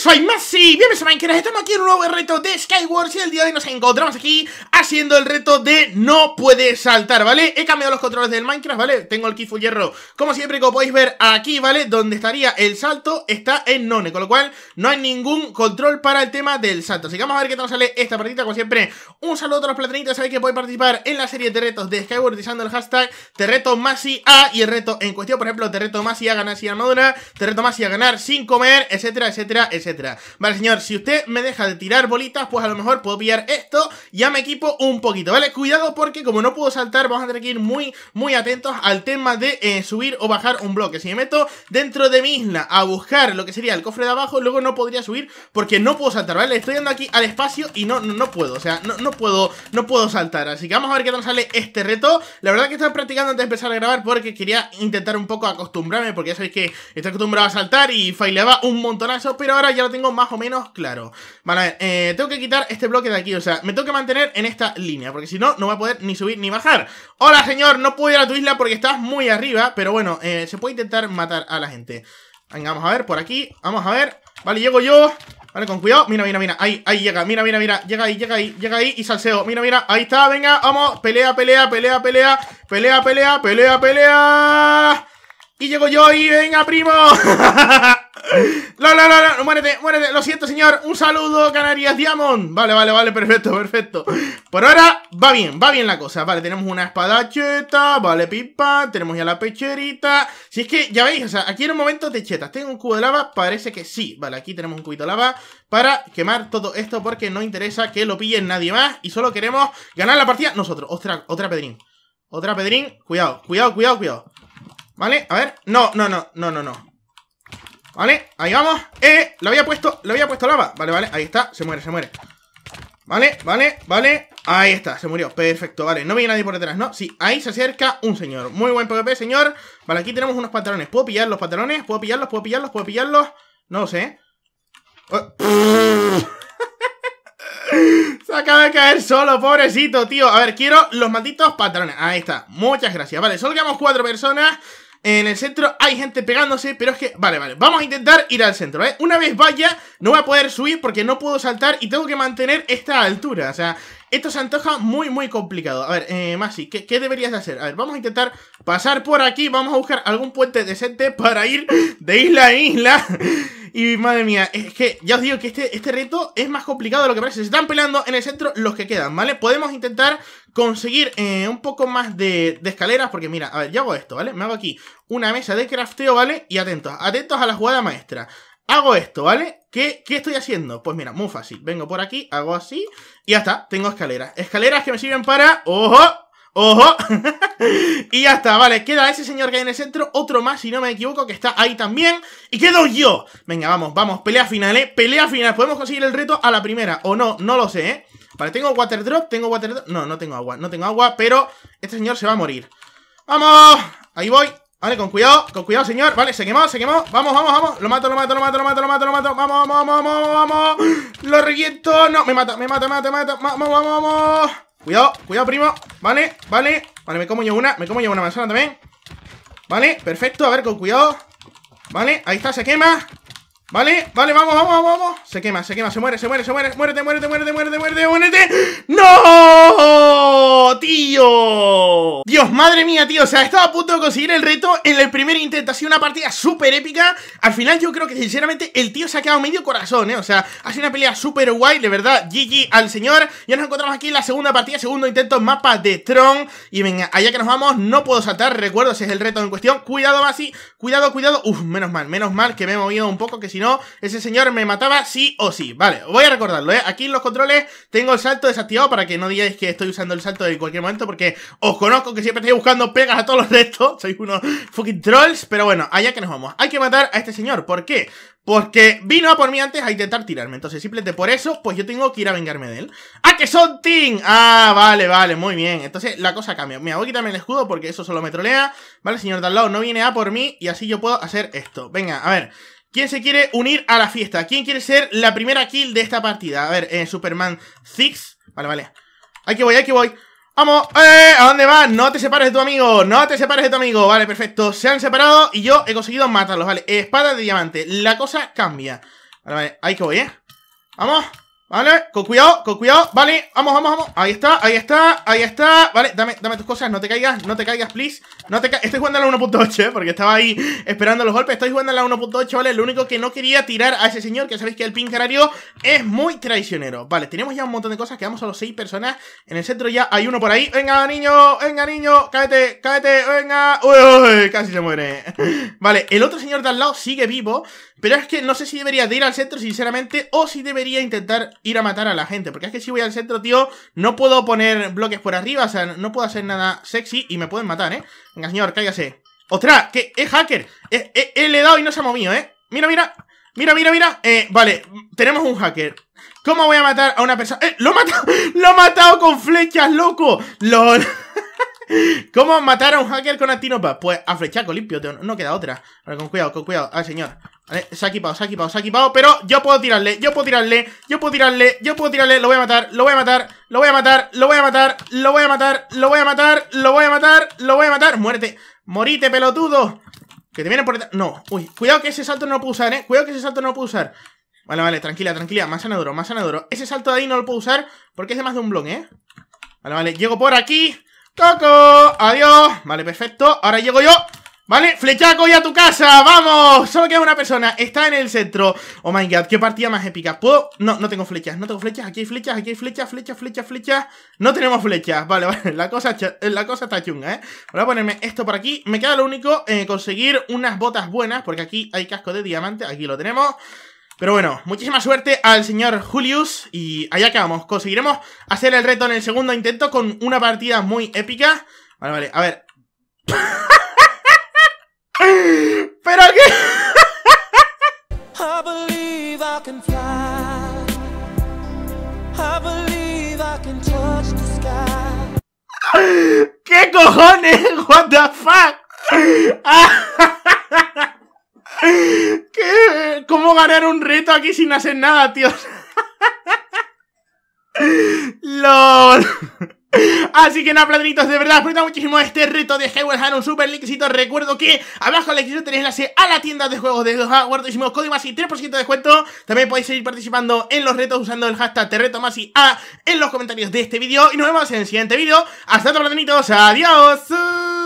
soy Messi, bienvenidos a Minecraft, estamos aquí en un nuevo reto de Skywars y el día de hoy nos encontramos aquí haciendo el reto de no puede saltar, ¿vale? He cambiado los controles del Minecraft, ¿vale? Tengo el Kifu Hierro, como siempre, como podéis ver aquí, ¿vale? Donde estaría el salto está en None, con lo cual no hay ningún control para el tema del salto, así que vamos a ver qué tal sale esta partida, como siempre, un saludo a los platanitas, sabéis que podéis participar en la serie de retos de Skywars utilizando el hashtag te reto y a y el reto en cuestión, por ejemplo, te reto a ganar sin armadura, te reto a ganar sin comer, etcétera, etcétera, etcétera. Vale, señor, si usted me deja de tirar bolitas, pues a lo mejor puedo pillar esto. Ya me equipo un poquito, ¿vale? Cuidado porque como no puedo saltar, vamos a tener que ir muy, muy atentos al tema de eh, subir o bajar un bloque. Si me meto dentro de mi isla a buscar lo que sería el cofre de abajo, luego no podría subir porque no puedo saltar, ¿vale? estoy yendo aquí al espacio y no, no, puedo, o sea, no, puedo, no puedo saltar. Así que vamos a ver qué tal sale este reto. La verdad que estaba practicando antes de empezar a grabar porque quería intentar un poco acostumbrarme porque ya sabéis que estoy acostumbrado a saltar y faileaba un montonazo, pero ahora ya ya lo tengo más o menos claro. Vale, a ver, eh, tengo que quitar este bloque de aquí, o sea, me tengo que mantener en esta línea, porque si no, no voy a poder ni subir ni bajar. Hola, señor, no puedo ir a tu isla porque estás muy arriba, pero bueno, eh, se puede intentar matar a la gente. Venga, vamos a ver, por aquí, vamos a ver. Vale, llego yo. Vale, con cuidado. Mira, mira, mira. Ahí, ahí llega. Mira, mira, mira. Llega ahí, llega ahí, llega ahí y salseo. Mira, mira. Ahí está, venga, vamos. Pelea, pelea, pelea, pelea. Pelea, pelea, pelea, pelea. Y llego yo y venga, primo. No, no, no, muérete, muérete. Lo siento, señor. Un saludo, Canarias Diamond. Vale, vale, vale, perfecto, perfecto. Por ahora va bien, va bien la cosa. Vale, tenemos una espadacheta, vale, pipa. Tenemos ya la pecherita. Si es que, ya veis, o sea, aquí en un momento te chetas. Tengo un cubo de lava, parece que sí. Vale, aquí tenemos un cubito de lava para quemar todo esto porque no interesa que lo pillen nadie más. Y solo queremos ganar la partida nosotros. Otra, otra pedrín. Otra pedrín. Cuidado, cuidado, cuidado, cuidado. Vale, a ver. No, no, no, no, no, no. Vale, ahí vamos Eh, lo había puesto, lo había puesto lava Vale, vale, ahí está, se muere, se muere Vale, vale, vale Ahí está, se murió, perfecto, vale No veía nadie por detrás, ¿no? Sí, ahí se acerca un señor Muy buen PvP, señor Vale, aquí tenemos unos pantalones ¿Puedo pillar los pantalones? ¿Puedo pillarlos? ¿Puedo pillarlos? ¿Puedo pillarlos? No lo sé oh. Se acaba de caer solo, pobrecito, tío A ver, quiero los malditos pantalones Ahí está, muchas gracias Vale, solo quedamos cuatro personas en el centro hay gente pegándose, pero es que... Vale, vale, vamos a intentar ir al centro, ¿eh? Una vez vaya, no voy a poder subir porque no puedo saltar y tengo que mantener esta altura, o sea... Esto se antoja muy, muy complicado. A ver, eh, Masi, ¿qué, ¿qué, deberías hacer? A ver, vamos a intentar pasar por aquí. Vamos a buscar algún puente decente para ir de isla a isla. Y madre mía, es que ya os digo que este, este reto es más complicado de lo que parece. Se están peleando en el centro los que quedan, ¿vale? Podemos intentar conseguir eh, un poco más de, de, escaleras. Porque mira, a ver, yo hago esto, ¿vale? Me hago aquí una mesa de crafteo, ¿vale? Y atentos, atentos a la jugada maestra hago esto, ¿vale? ¿Qué, estoy haciendo? Pues mira, muy fácil. Vengo por aquí, hago así y ya está. Tengo escaleras. Escaleras que me sirven para... ¡Ojo! ¡Ojo! y ya está, vale, queda ese señor que hay en el centro, otro más, si no me equivoco, que está ahí también. Y quedo yo. Venga, vamos, vamos, pelea final, ¿eh? Pelea final. Podemos conseguir el reto a la primera, o no, no lo sé, ¿eh? Vale, tengo water drop, tengo water drop. No, no tengo agua, no tengo agua, pero este señor se va a morir. ¡Vamos! Ahí voy, Vale, con cuidado, con cuidado, señor Vale, se quemó, se quemó Vamos, vamos, vamos Lo mato, lo mato, lo mato, lo mato, lo mato, lo mato Vamos, vamos, vamos, vamos, vamos Lo reviento No, me mata, me mata, me mata, me mata Vamos, vamos, vamos Cuidado, cuidado, primo Vale, vale Vale, me como yo una Me como yo una manzana también Vale, perfecto A ver, con cuidado Vale, ahí está, se quema Vale, vale, vamos, vamos, vamos, Se quema, se quema, se muere, se muere, se muere Muérete, muérete, muérete, muérete, muérete, muérete ¡No! ¡Tío! Dios, madre mía, tío O sea, estaba a punto de conseguir el reto En el primer intento, ha sido una partida súper épica Al final yo creo que sinceramente El tío se ha quedado medio corazón, eh O sea, ha sido una pelea súper guay, de verdad GG al señor Ya nos encontramos aquí en la segunda partida Segundo intento, mapa de Tron Y venga, allá que nos vamos, no puedo saltar Recuerdo, ese es el reto en cuestión Cuidado, Basi, cuidado, cuidado Uf, menos mal, menos mal que me he movido un poco Que si no, ese señor me mataba sí o sí. Vale, voy a recordarlo, ¿eh? Aquí en los controles tengo el salto desactivado para que no digáis que estoy usando el salto en cualquier momento, porque os conozco que siempre estoy buscando pegas a todos los restos. Sois unos fucking trolls, pero bueno, allá que nos vamos. Hay que matar a este señor, ¿por qué? Porque vino a por mí antes a intentar tirarme. Entonces, simplemente por eso, pues yo tengo que ir a vengarme de él. ¡Ah, que son Ting! Ah, vale, vale, muy bien. Entonces, la cosa cambia. me voy a quitarme el escudo porque eso solo me trolea. Vale, señor de al lado no viene a por mí y así yo puedo hacer esto. Venga, a ver. ¿Quién se quiere unir a la fiesta? ¿Quién quiere ser la primera kill de esta partida? A ver, eh, Superman Six Vale, vale que voy, aquí voy ¡Vamos! ¡Eh! ¿A dónde vas? No te separes de tu amigo No te separes de tu amigo Vale, perfecto Se han separado y yo he conseguido matarlos Vale, espada de diamante La cosa cambia Vale, vale Ahí que voy, ¿eh? Vamos Vale, con cuidado, con cuidado Vale, vamos, vamos, vamos Ahí está, ahí está, ahí está Vale, dame, dame tus cosas No te caigas, no te caigas, please no te Estoy jugando a la 1.8, ¿eh? porque estaba ahí esperando los golpes. Estoy jugando a la 1.8, ¿vale? Lo único que no quería tirar a ese señor, que sabéis que el pin es muy traicionero. Vale, tenemos ya un montón de cosas. Quedamos a los 6 personas. En el centro ya hay uno por ahí. Venga, niño, venga, niño. Cállate, cállate, venga. Uy, uy, casi se muere. Vale, el otro señor de al lado sigue vivo. Pero es que no sé si debería de ir al centro, sinceramente, o si debería intentar ir a matar a la gente. Porque es que si voy al centro, tío, no puedo poner bloques por arriba. O sea, no puedo hacer nada sexy y me pueden matar, ¿eh? Venga, señor, cállase. ¡Ostras! Que es hacker. Eh, eh, eh, le he dado y no se ha movido, ¿eh? Mira, mira. Mira, mira, mira. Eh, vale, tenemos un hacker. ¿Cómo voy a matar a una persona? ¡Eh! ¡Lo he matado! ¡Lo he matado con flechas, loco! ¡Lol! ¿Cómo matar a un hacker con antinopa? Pues a flechaco limpio, no, no queda otra. Ahora, con cuidado, con cuidado. Ah, señor. Vale, eh, se ha equipado, se ha equipado, se ha equipado Pero yo puedo tirarle, yo puedo tirarle Yo puedo tirarle, yo puedo tirarle Lo voy a matar, lo voy a matar, lo voy a matar Lo voy a matar, lo voy a matar, lo voy a matar Lo voy a matar, lo voy a matar Muérete, morite pelotudo Que te vienen por detrás, no, uy, cuidado que ese salto no lo puedo usar, eh Cuidado que ese salto no lo puedo usar Vale, vale, tranquila, tranquila, más duro, más sanaduro Ese salto de ahí no lo puedo usar porque es de más de un blon, eh Vale, vale, llego por aquí ¡Coco! ¡Adiós! Vale, perfecto, ahora llego yo Vale, flechaco y a tu casa, vamos Solo queda una persona, está en el centro Oh my god, qué partida más épica ¿Puedo? No, no tengo flechas, no tengo flechas, aquí hay flechas Aquí hay flechas, flechas, flechas, flechas No tenemos flechas, vale, vale, la cosa, la cosa está chunga, eh Voy a ponerme esto por aquí Me queda lo único, eh, conseguir unas botas buenas Porque aquí hay casco de diamante, aquí lo tenemos pero bueno, muchísima suerte al señor Julius y allá acabamos. Conseguiremos hacer el reto en el segundo intento con una partida muy épica. Vale, vale, a ver. Pero qué. ¿Qué cojones? What the fuck? ¿Cómo ganar un reto aquí sin hacer nada, tío? LOL. Así que nada, platinitos, de verdad, disfrutado muchísimo este reto de Hayward Hanon, un super linkcito. Recuerdo que abajo en la descripción tenéis enlace a la tienda de juegos de y Código y 3% de descuento. También podéis seguir participando en los retos usando el hashtag y A en los comentarios de este vídeo. Y nos vemos en el siguiente vídeo. Hasta luego, platinitos, adiós.